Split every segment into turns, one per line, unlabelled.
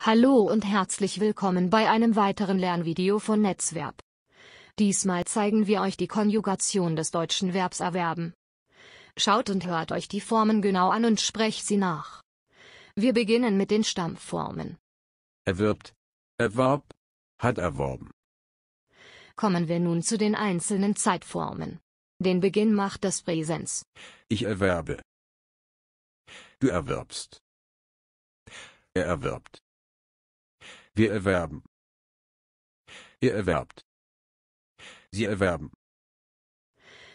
Hallo und herzlich willkommen bei einem weiteren Lernvideo von Netzwerb. Diesmal zeigen wir euch die Konjugation des deutschen Verbs erwerben. Schaut und hört euch die Formen genau an und sprecht sie nach. Wir beginnen mit den Stammformen.
Erwirbt, erwarb, hat erworben.
Kommen wir nun zu den einzelnen Zeitformen. Den Beginn macht das Präsens.
Ich erwerbe. Du erwirbst.
Er erwirbt. Wir erwerben. Ihr erwerbt. Sie erwerben.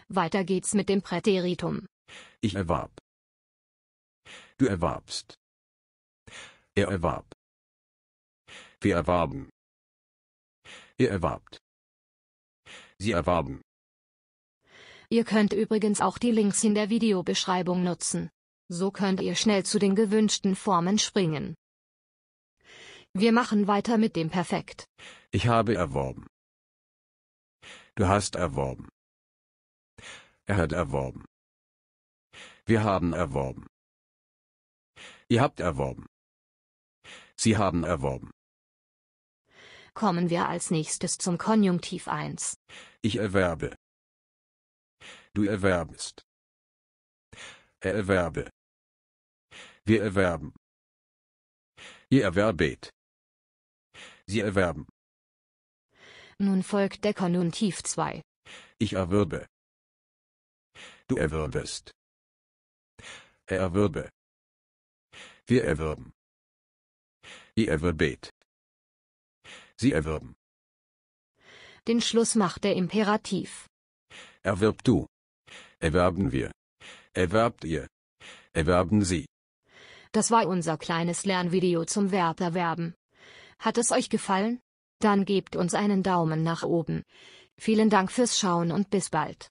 Weiter geht's mit dem Präteritum.
Ich erwarb. Du erwarbst. Er erwarb. Wir erwarben. Ihr erwarbt.
Sie erwarben.
Ihr könnt übrigens auch die Links in der Videobeschreibung nutzen. So könnt ihr schnell zu den gewünschten Formen springen. Wir machen weiter mit dem Perfekt.
Ich habe erworben. Du hast erworben. Er hat erworben.
Wir haben erworben. Ihr habt erworben.
Sie haben erworben.
Kommen wir als nächstes zum Konjunktiv 1.
Ich erwerbe. Du erwerbest.
Er erwerbe. Wir erwerben.
Ihr erwerbet. Sie erwerben.
Nun folgt der Konjunktiv 2.
Ich erwürbe. Du
erwürbest. Er erwürbe. Wir erwürben.
Ihr erwürbet. Sie erwürben.
Den Schluss macht der Imperativ.
Erwirb du. Erwerben wir. Erwerbt ihr. Erwerben Sie.
Das war unser kleines Lernvideo zum Verb erwerben. Hat es euch gefallen? Dann gebt uns einen Daumen nach oben. Vielen Dank fürs Schauen und bis bald.